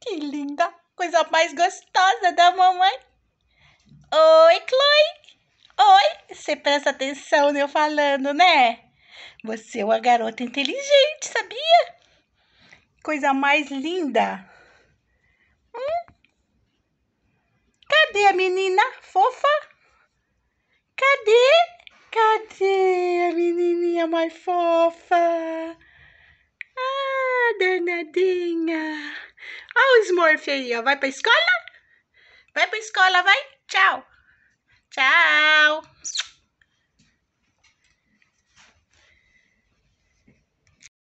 Que linda! Coisa mais gostosa da mamãe. Oi, Chloe! Oi! Você presta atenção eu falando, né? Você é uma garota inteligente, sabia? Coisa mais linda! Hum? Cadê a menina fofa? Cadê? Cadê a menininha mais fofa? Ah, danadinha! Olha o Smurf aí, ó. Vai pra escola? Vai pra escola, vai? Tchau!